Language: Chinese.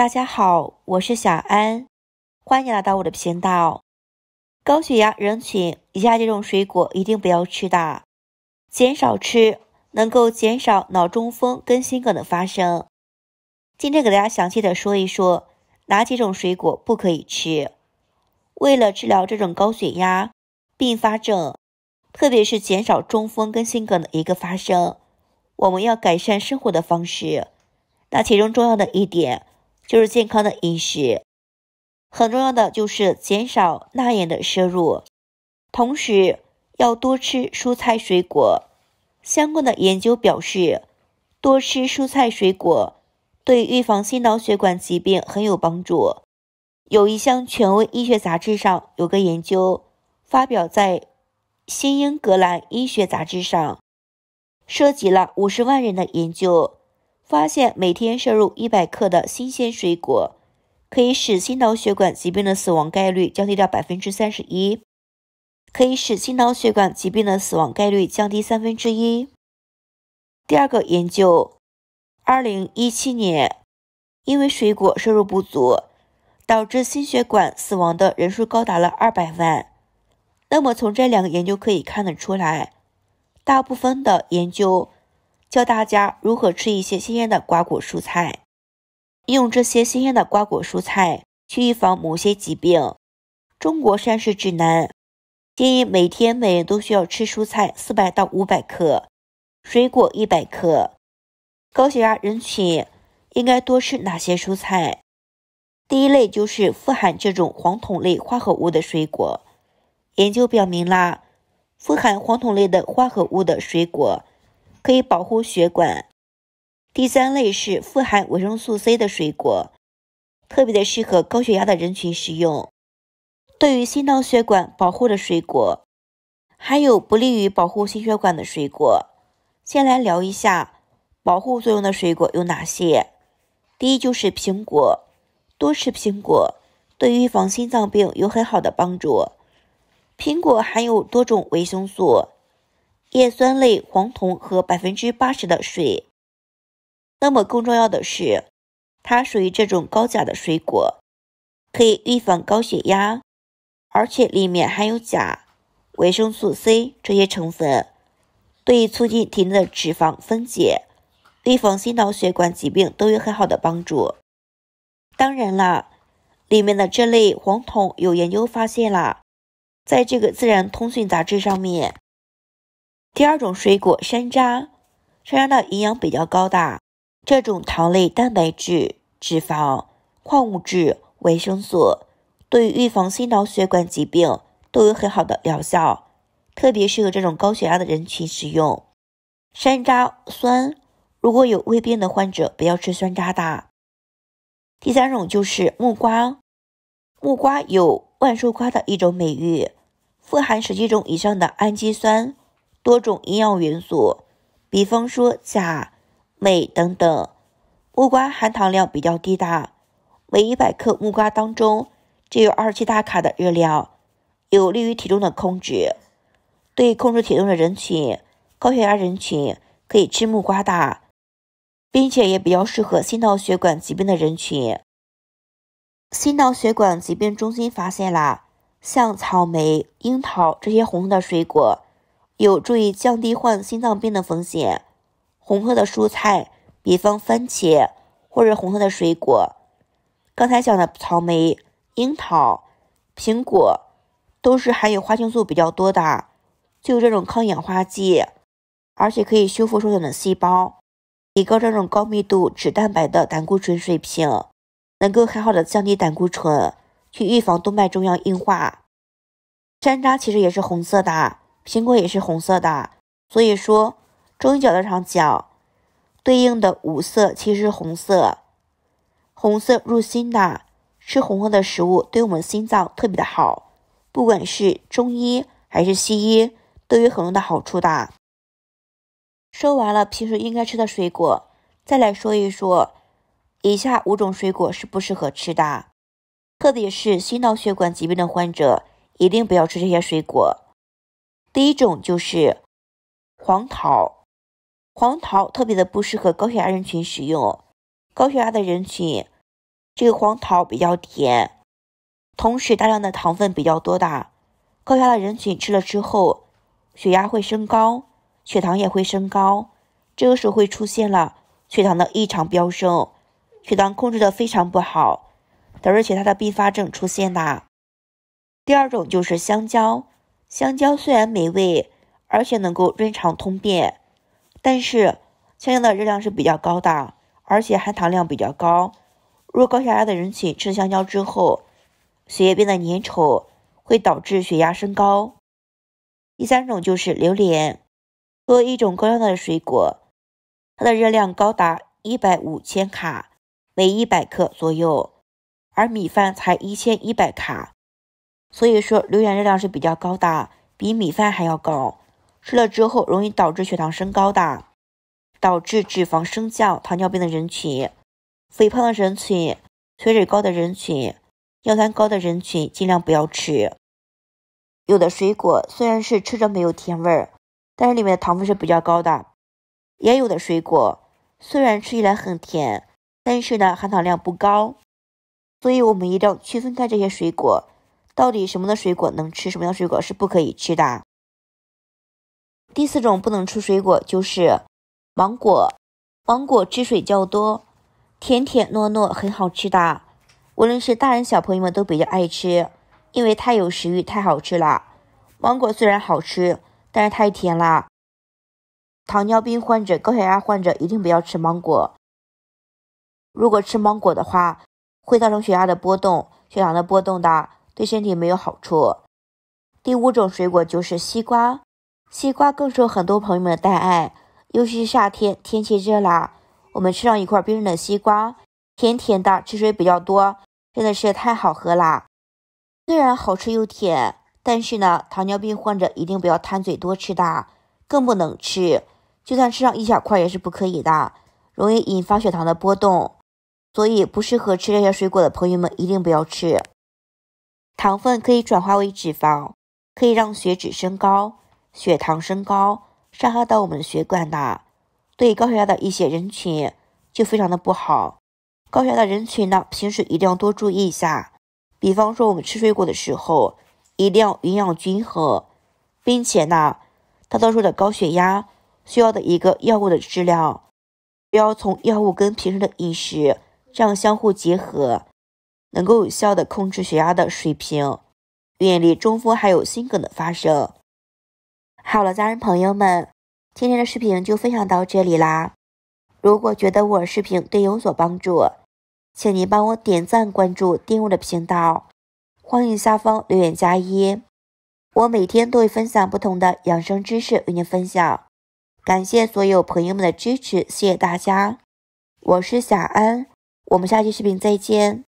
大家好，我是小安，欢迎来到我的频道。高血压人群以下这种水果一定不要吃的，减少吃能够减少脑中风跟心梗的发生。今天给大家详细的说一说哪几种水果不可以吃。为了治疗这种高血压并发症，特别是减少中风跟心梗的一个发生，我们要改善生活的方式。那其中重要的一点。就是健康的饮食，很重要的就是减少钠盐的摄入，同时要多吃蔬菜水果。相关的研究表示，多吃蔬菜水果对预防心脑血管疾病很有帮助。有一项权威医学杂志上有个研究，发表在《新英格兰医学杂志》上，涉及了五十万人的研究。发现每天摄入一百克的新鲜水果，可以使心脑血管疾病的死亡概率降低到百分之三十一，可以使心脑血管疾病的死亡概率降低三分之一。第二个研究，二零一七年，因为水果摄入不足，导致心血管死亡的人数高达了二百万。那么从这两个研究可以看得出来，大部分的研究。教大家如何吃一些新鲜的瓜果蔬菜，用这些新鲜的瓜果蔬菜去预防某些疾病。中国膳食指南建议每天每人都需要吃蔬菜四百到五百克，水果一百克。高血压人群应该多吃哪些蔬菜？第一类就是富含这种黄酮类化合物的水果。研究表明啦，富含黄酮类的化合物的水果。可以保护血管。第三类是富含维生素 C 的水果，特别的适合高血压的人群食用。对于心脑血管保护的水果，还有不利于保护心血管的水果，先来聊一下保护作用的水果有哪些。第一就是苹果，多吃苹果对预防心脏病有很好的帮助。苹果含有多种维生素。叶酸类黄酮和百分之八十的水。那么，更重要的是，它属于这种高钾的水果，可以预防高血压，而且里面含有钾、维生素 C 这些成分，对促进体内的脂肪分解、预防心脑血管疾病都有很好的帮助。当然啦，里面的这类黄酮有研究发现啦，在这个《自然通讯》杂志上面。第二种水果山楂，山楂的营养比较高的，这种糖类、蛋白质、脂肪、矿物质、维生素，对于预防心脑血管疾病都有很好的疗效，特别适合这种高血压的人群食用。山楂酸，如果有胃病的患者不要吃酸楂的。第三种就是木瓜，木瓜有“万寿瓜”的一种美誉，富含十几种以上的氨基酸。多种营养元素，比方说钾、镁等等。木瓜含糖量比较低，的，每100克木瓜当中只有27大卡的热量，有利于体重的控制。对控制体重的人群、高血压人群可以吃木瓜的，并且也比较适合心脑血管疾病的人群。心脑血管疾病中心发现啦，像草莓、樱桃这些红色的水果。有助于降低患心脏病的风险。红色的蔬菜，比方番茄，或者红色的水果，刚才讲的草莓、樱桃、苹果，都是含有花青素比较多的，具有这种抗氧化剂，而且可以修复受损的细胞，提高这种高密度脂蛋白的胆固醇水平，能够很好的降低胆固醇，去预防动脉粥样硬化。山楂其实也是红色的。苹果也是红色的，所以说中医角度上讲，对应的五色其实是红色。红色入心的，吃红色的食物对我们心脏特别的好，不管是中医还是西医都有很多的好处的。说完了平时应该吃的水果，再来说一说以下五种水果是不适合吃的，特别是心脑血管疾病的患者一定不要吃这些水果。第一种就是黄桃，黄桃特别的不适合高血压人群食用。高血压的人群，这个黄桃比较甜，同时大量的糖分比较多的，高血压的人群吃了之后，血压会升高，血糖也会升高，这个时候会出现了血糖的异常飙升，血糖控制的非常不好，导致其他的并发症出现的。第二种就是香蕉。香蕉虽然美味，而且能够润肠通便，但是香蕉的热量是比较高的，而且含糖量比较高。若高血压的人群吃香蕉之后，血液变得粘稠，会导致血压升高。第三种就是榴莲，作为一种高热量的水果，它的热量高达一百五千卡每一百克左右，而米饭才一千一百卡。所以说，榴莲热量是比较高的，比米饭还要高。吃了之后容易导致血糖升高的，导致脂肪升降、糖尿病的人群、肥胖的人群、血脂高的人群、尿酸高的人群，尽量不要吃。有的水果虽然是吃着没有甜味儿，但是里面的糖分是比较高的；也有的水果虽然吃起来很甜，但是呢含糖量不高。所以我们一定要区分开这些水果。到底什么的水果能吃，什么样水果是不可以吃的？第四种不能吃水果就是芒果。芒果汁水较多，甜甜糯糯，很好吃的，无论是大人小朋友们都比较爱吃，因为太有食欲，太好吃了。芒果虽然好吃，但是太甜了，糖尿病患者、高血压患者一定不要吃芒果。如果吃芒果的话，会造成血压的波动、血糖的波动的。对身体没有好处。第五种水果就是西瓜，西瓜更受很多朋友们的爱爱，尤其是夏天天气热啦，我们吃上一块冰镇的西瓜，甜甜的，吃水比较多，真的是太好喝啦。虽然好吃又甜，但是呢，糖尿病患者一定不要贪嘴多吃的，更不能吃，就算吃上一小块也是不可以的，容易引发血糖的波动。所以不适合吃这些水果的朋友们一定不要吃。糖分可以转化为脂肪，可以让血脂升高、血糖升高，伤害到我们的血管的。对高血压的一些人群就非常的不好。高血压的人群呢，平时一定要多注意一下，比方说我们吃水果的时候一定要营养均衡，并且呢，大多数的高血压需要的一个药物的治疗，要从药物跟平时的饮食这样相互结合。能够有效的控制血压的水平，远离中风还有心梗的发生。好了，家人朋友们，今天的视频就分享到这里啦。如果觉得我视频对有所帮助，请您帮我点赞、关注、订阅我的频道，欢迎下方留言加一。我每天都会分享不同的养生知识与您分享，感谢所有朋友们的支持，谢谢大家。我是小安，我们下期视频再见。